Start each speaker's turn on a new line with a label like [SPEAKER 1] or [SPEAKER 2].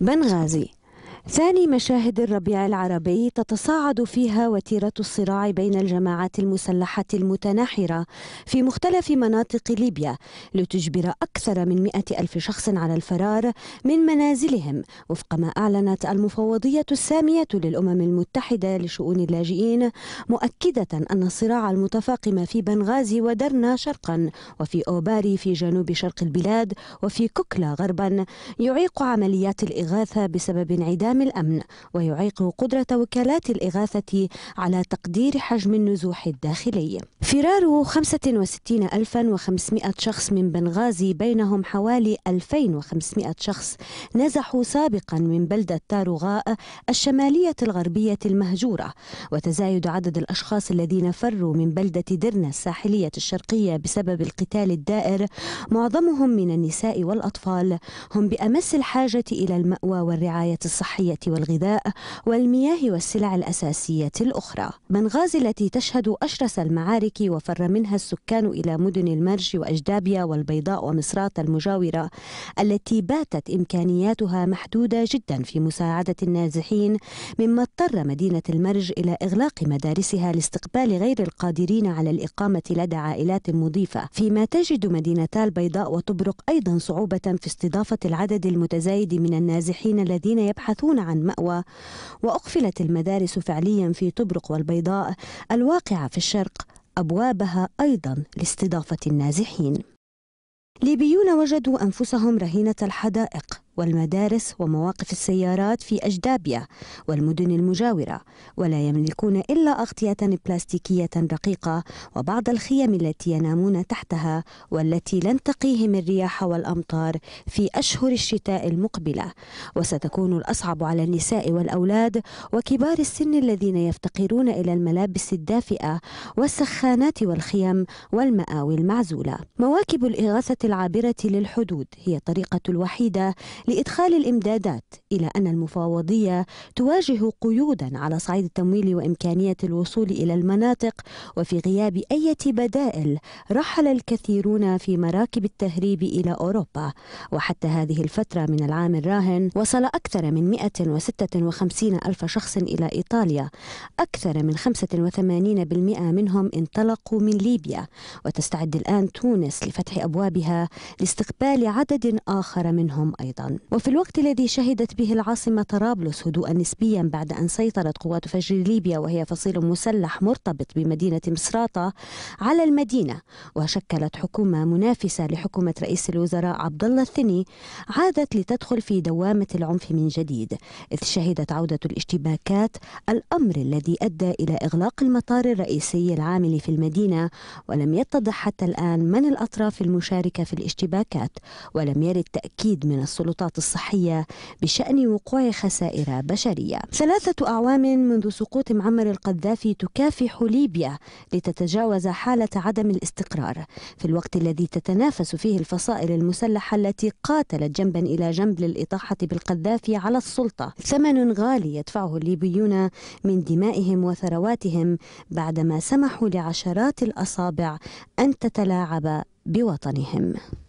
[SPEAKER 1] בן רזי, ثاني مشاهد الربيع العربي تتصاعد فيها وتيرة الصراع بين الجماعات المسلحة المتناحرة في مختلف مناطق ليبيا لتجبر أكثر من مئة ألف شخص على الفرار من منازلهم وفق ما أعلنت المفوضية السامية للأمم المتحدة لشؤون اللاجئين مؤكدة أن الصراع المتفاقم في بنغازي ودرنا شرقا وفي أوباري في جنوب شرق البلاد وفي كوكلا غربا يعيق عمليات الإغاثة بسبب انعدام وسهام الأمن ويعيق قدرة وكالات الإغاثة على تقدير حجم النزوح الداخلي فرار 65500 شخص من بنغازي بينهم حوالي 2500 شخص نزحوا سابقا من بلدة تاروغاء الشمالية الغربية المهجورة وتزايد عدد الأشخاص الذين فروا من بلدة درنا الساحلية الشرقية بسبب القتال الدائر معظمهم من النساء والأطفال هم بأمس الحاجة إلى المأوى والرعاية الصحية الصحية والغذاء والمياه والسلع الأساسية الأخرى بنغازي التي تشهد أشرس المعارك وفر منها السكان إلى مدن المرج وأجدابيا والبيضاء ومصرات المجاورة التي باتت إمكانياتها محدودة جدا في مساعدة النازحين مما اضطر مدينة المرج إلى إغلاق مدارسها لاستقبال غير القادرين على الإقامة لدى عائلات مضيفة فيما تجد مدينتا البيضاء وطبرق أيضا صعوبة في استضافة العدد المتزايد من النازحين الذين يبحثون يبحثون عن مأوى وأقفلت المدارس فعليا في طبرق والبيضاء الواقعة في الشرق أبوابها أيضا لاستضافة النازحين ليبيون وجدوا أنفسهم رهينة الحدائق والمدارس ومواقف السيارات في أجدابيا والمدن المجاورة ولا يملكون إلا أغطية بلاستيكية رقيقة وبعض الخيم التي ينامون تحتها والتي لن تقيهم الرياح والأمطار في أشهر الشتاء المقبلة وستكون الأصعب على النساء والأولاد وكبار السن الذين يفتقرون إلى الملابس الدافئة والسخانات والخيم والمآوي المعزولة مواكب الإغاثة العابرة للحدود هي الطريقة الوحيدة لإدخال الإمدادات إلى أن المفاوضية تواجه قيودا على صعيد التمويل وإمكانية الوصول إلى المناطق وفي غياب أي بدائل رحل الكثيرون في مراكب التهريب إلى أوروبا وحتى هذه الفترة من العام الراهن وصل أكثر من 156 ألف شخص إلى إيطاليا أكثر من 85% منهم انطلقوا من ليبيا وتستعد الآن تونس لفتح أبوابها لاستقبال عدد آخر منهم أيضاً وفي الوقت الذي شهدت به العاصمة طرابلس هدوءا نسبيا بعد أن سيطرت قوات فجر ليبيا وهي فصيل مسلح مرتبط بمدينة مصراتة على المدينة وشكلت حكومة منافسة لحكومة رئيس الوزراء عبد الله الثني عادت لتدخل في دوامة العنف من جديد إذ شهدت عودة الاشتباكات الأمر الذي أدى إلى إغلاق المطار الرئيسي العامل في المدينة ولم يتضح حتى الآن من الأطراف المشاركة في الاشتباكات ولم يرد تأكيد من السلطات السلطات الصحية بشأن وقوع خسائر بشرية ثلاثة أعوام منذ سقوط معمر القذافي تكافح ليبيا لتتجاوز حالة عدم الاستقرار في الوقت الذي تتنافس فيه الفصائل المسلحة التي قاتلت جنبا إلى جنب للإطاحة بالقذافي على السلطة ثمن غالي يدفعه الليبيون من دمائهم وثرواتهم بعدما سمحوا لعشرات الأصابع أن تتلاعب بوطنهم